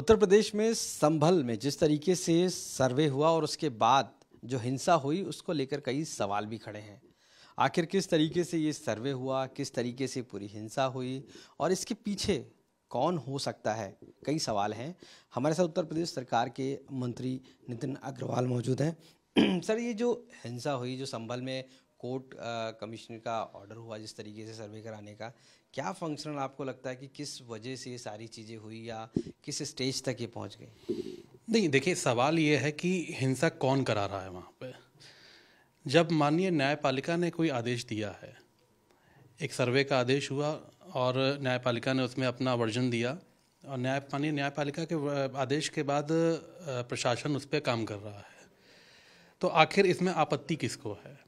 उत्तर प्रदेश में संभल में जिस तरीके से सर्वे हुआ और उसके बाद जो हिंसा हुई उसको लेकर कई सवाल भी खड़े हैं आखिर किस तरीके से ये सर्वे हुआ किस तरीके से पूरी हिंसा हुई और इसके पीछे कौन हो सकता है कई सवाल हैं हमारे साथ उत्तर प्रदेश सरकार के मंत्री नितिन अग्रवाल मौजूद हैं सर ये जो हिंसा हुई जो संभल में कोर्ट कमिश्नर का ऑर्डर हुआ जिस तरीके से सर्वे कराने का क्या फंक्शनल आपको लगता है कि किस वजह से ये सारी चीज़ें हुई या किस स्टेज तक ये पहुंच गई नहीं देखिए सवाल ये है कि हिंसा कौन करा रहा है वहाँ पे जब माननीय न्यायपालिका ने कोई आदेश दिया है एक सर्वे का आदेश हुआ और न्यायपालिका ने उसमें अपना वर्जन दिया और न्याय माननीय न्यायपालिका के आदेश के बाद प्रशासन उस पर काम कर रहा है तो आखिर इसमें आपत्ति किसको है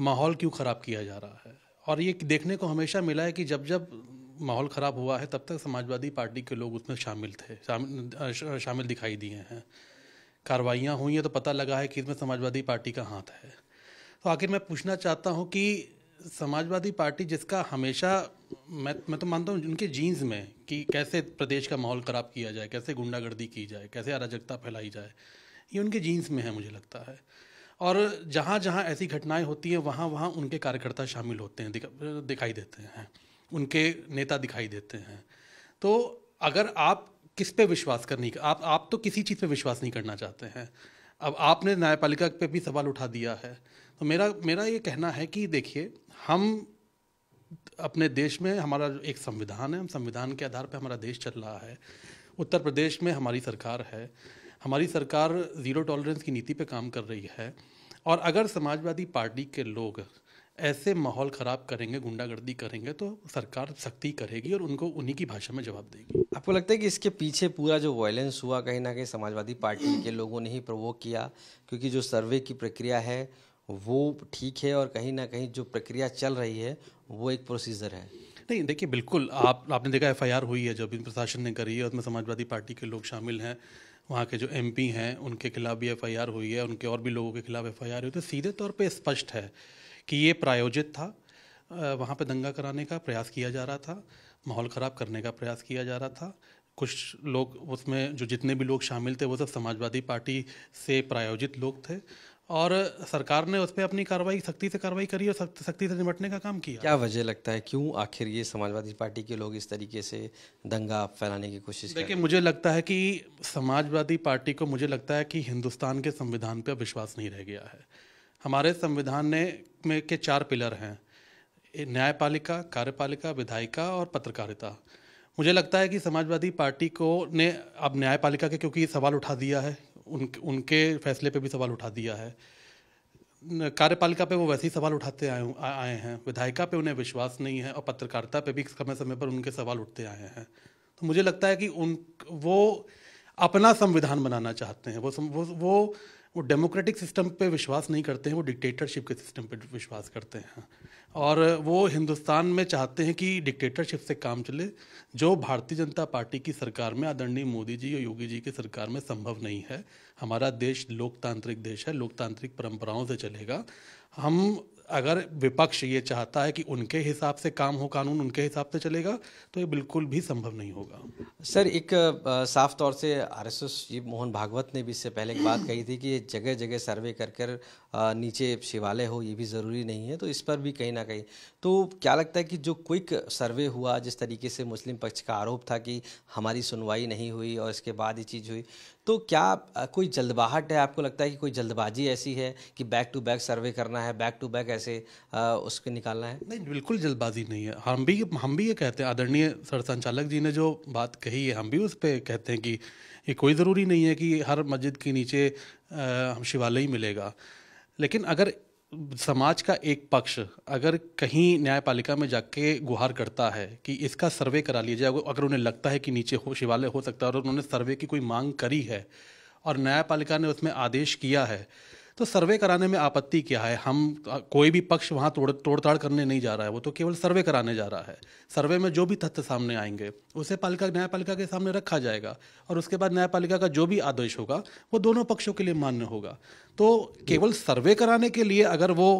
माहौल क्यों ख़राब किया जा रहा है और ये देखने को हमेशा मिला है कि जब जब माहौल ख़राब हुआ है तब तक समाजवादी पार्टी के लोग उसमें शामिल थे शामिल, दिखाई दिए हैं कार्रवाइयाँ हुई हैं तो पता लगा है कि इसमें समाजवादी पार्टी का हाथ है तो आखिर मैं पूछना चाहता हूँ कि समाजवादी पार्टी जिसका हमेशा मैं मैं तो मानता हूँ उनके जीन्स में कि कैसे प्रदेश का माहौल ख़राब किया जाए कैसे गुंडागर्दी की जाए कैसे अराजकता फैलाई जाए ये उनके जीन्स में है मुझे लगता है और जहाँ जहाँ ऐसी घटनाएं होती हैं वहाँ वहाँ उनके कार्यकर्ता शामिल होते हैं दिखा, दिखाई देते हैं उनके नेता दिखाई देते हैं तो अगर आप किस पे विश्वास करनी आप आप तो किसी चीज़ पे विश्वास नहीं करना चाहते हैं अब आपने न्यायपालिका पे भी सवाल उठा दिया है तो मेरा मेरा ये कहना है कि देखिए हम अपने देश में हमारा एक संविधान है हम संविधान के आधार पर हमारा देश चल रहा है उत्तर प्रदेश में हमारी सरकार है हमारी सरकार ज़ीरो टॉलरेंस की नीति पे काम कर रही है और अगर समाजवादी पार्टी के लोग ऐसे माहौल ख़राब करेंगे गुंडागर्दी करेंगे तो सरकार सख्ती करेगी और उनको उन्हीं की भाषा में जवाब देगी आपको लगता है कि इसके पीछे पूरा जो वायलेंस हुआ कहीं ना कहीं समाजवादी पार्टी के लोगों ने ही प्रवोक किया क्योंकि जो सर्वे की प्रक्रिया है वो ठीक है और कहीं ना कहीं जो प्रक्रिया चल रही है वो एक प्रोसीजर है नहीं देखिए बिल्कुल आप आपने देखा एफआईआर हुई है जो अभी प्रशासन ने करी है उसमें समाजवादी पार्टी के लोग शामिल हैं वहाँ के जो एम हैं उनके खिलाफ भी एफ हुई है उनके और भी लोगों के खिलाफ एफ आई हुई तो सीधे तौर पर स्पष्ट है कि ये प्रायोजित था वहाँ पर दंगा कराने का प्रयास किया जा रहा था माहौल ख़राब करने का प्रयास किया जा रहा था कुछ लोग उसमें जो जितने भी लोग शामिल थे वो सब समाजवादी पार्टी से प्रायोजित लोग थे और सरकार ने उस पर अपनी कार्रवाई सख्ती से कार्रवाई करी और सख्ती से निपटने का काम किया क्या वजह लगता है क्यों आखिर ये समाजवादी पार्टी के लोग इस तरीके से दंगा फैलाने की कोशिश देखिए मुझे लगता है कि समाजवादी पार्टी को मुझे लगता है कि हिंदुस्तान के संविधान पर विश्वास नहीं रह गया है हमारे संविधान ने में के चार पिलर हैं न्यायपालिका कार्यपालिका विधायिका और पत्रकारिता मुझे लगता है कि समाजवादी पार्टी को ने अब न्यायपालिका के क्योंकि सवाल उठा दिया है उन उनके फैसले पे भी सवाल उठा दिया है कार्यपालिका पे वो वैसे ही सवाल उठाते आए आए हैं विधायिका पे उन्हें विश्वास नहीं है और पत्रकारिता पे भी समय समय पर उनके सवाल उठते आए हैं तो मुझे लगता है कि उन वो अपना संविधान बनाना चाहते हैं वो वो वो वो डेमोक्रेटिक सिस्टम पे विश्वास नहीं करते हैं वो डिक्टेटरशिप के सिस्टम पे विश्वास करते हैं और वो हिंदुस्तान में चाहते हैं कि डिक्टेटरशिप से काम चले जो भारतीय जनता पार्टी की सरकार में आदरणीय मोदी जी और योगी जी की सरकार में संभव नहीं है हमारा देश लोकतांत्रिक देश है लोकतांत्रिक परंपराओं से चलेगा हम अगर विपक्ष ये चाहता है कि उनके हिसाब से काम हो कानून उनके हिसाब से चलेगा तो ये बिल्कुल भी संभव नहीं होगा सर एक साफ तौर से R S S Mohan Bhagwat ने भी इससे पहले एक बात कही थी कि जगह जगह सर्वे कर कर नीचे शिवालय हो ये भी ज़रूरी नहीं है तो इस पर भी कहीं ना कहीं तो क्या लगता है कि जो क्विक सर्वे हुआ जिस तरीके से मुस्लिम पक्ष का आरोप था कि हमारी सुनवाई नहीं हुई और इसके बाद ये चीज़ हुई तो क्या कोई जल्दबाहट है आपको लगता है कि कोई जल्दबाजी ऐसी है कि बैक टू बैक सर्वे करना है बैक टू बैक ऐसे उसके निकालना है नहीं बिल्कुल जल्दबाजी नहीं है हम भी हम भी ये कहते हैं आदरणीय सर संचालक जी ने जो बात कही है हम भी उस पर कहते हैं कि ये कोई ज़रूरी नहीं है कि हर मस्जिद के नीचे हम शिवालय ही मिलेगा लेकिन अगर समाज का एक पक्ष अगर कहीं न्यायपालिका में जाके गुहार करता है कि इसका सर्वे करा लिया जाए अगर उन्हें लगता है कि नीचे हो शिवालय हो सकता है और उन्होंने सर्वे की कोई मांग करी है और न्यायपालिका ने उसमें आदेश किया है तो सर्वे कराने में आपत्ति क्या है हम कोई भी पक्ष वहाँ तोड़ तोड़ताड़ करने नहीं जा रहा है वो तो केवल सर्वे कराने जा रहा है सर्वे में जो भी तथ्य सामने आएंगे उसे पालिका न्यायपालिका के सामने रखा जाएगा और उसके बाद न्यायपालिका का जो भी आदेश होगा वो दोनों पक्षों के लिए मान्य होगा तो केवल सर्वे कराने के लिए अगर वो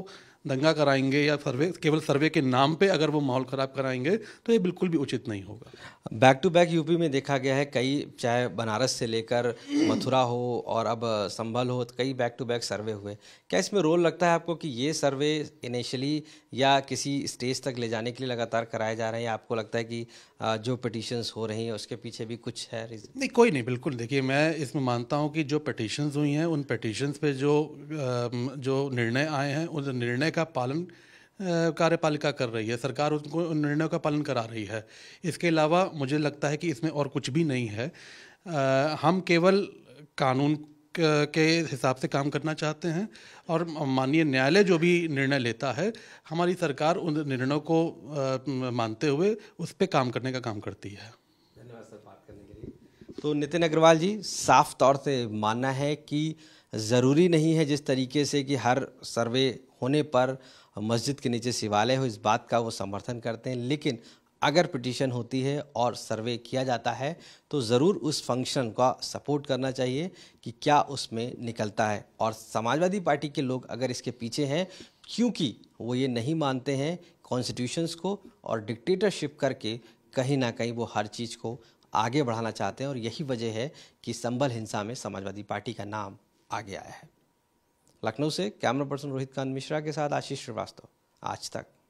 दंगा कराएंगे या सर्वे केवल सर्वे के नाम पे अगर वो माहौल ख़राब कराएंगे तो ये बिल्कुल भी उचित नहीं होगा बैक टू बैक यूपी में देखा गया है कई चाहे बनारस से लेकर मथुरा हो और अब संभल हो तो कई बैक टू बैक सर्वे हुए क्या इसमें रोल लगता है आपको कि ये सर्वे इनिशियली या किसी स्टेज तक ले जाने के लिए लगातार कराए जा रहे हैं या आपको लगता है कि जो पटिशन्स हो रही हैं उसके पीछे भी कुछ है रीज़न नहीं कोई नहीं बिल्कुल देखिए मैं इसमें मानता हूँ कि जो पटिशन्स हुई हैं उन पटिशन्स पे जो जो निर्णय आए हैं उन निर्णय का पालन कार्यपालिका कर रही है सरकार उनको निर्णयों का पालन करा रही है इसके अलावा मुझे लगता है कि इसमें और कुछ भी नहीं है आ, हम केवल कानून के हिसाब से काम करना चाहते हैं और माननीय न्यायालय जो भी निर्णय लेता है हमारी सरकार उन निर्णयों को मानते हुए उस पर काम करने का काम करती है धन्यवाद सर बात करने के लिए तो नितिन अग्रवाल जी साफ तौर से मानना है कि ज़रूरी नहीं है जिस तरीके से कि हर सर्वे होने पर मस्जिद के नीचे शिवालय हो इस बात का वो समर्थन करते हैं लेकिन अगर पिटीशन होती है और सर्वे किया जाता है तो ज़रूर उस फंक्शन का सपोर्ट करना चाहिए कि क्या उसमें निकलता है और समाजवादी पार्टी के लोग अगर इसके पीछे हैं क्योंकि वो ये नहीं मानते हैं कॉन्स्टिट्यूशंस को और डिक्टेटरशिप करके कहीं ना कहीं वो हर चीज़ को आगे बढ़ाना चाहते हैं और यही वजह है कि संबल हिंसा में समाजवादी पार्टी का नाम आगे आया है लखनऊ से कैमरा पर्सन रोहित कांत मिश्रा के साथ आशीष श्रीवास्तव आज तक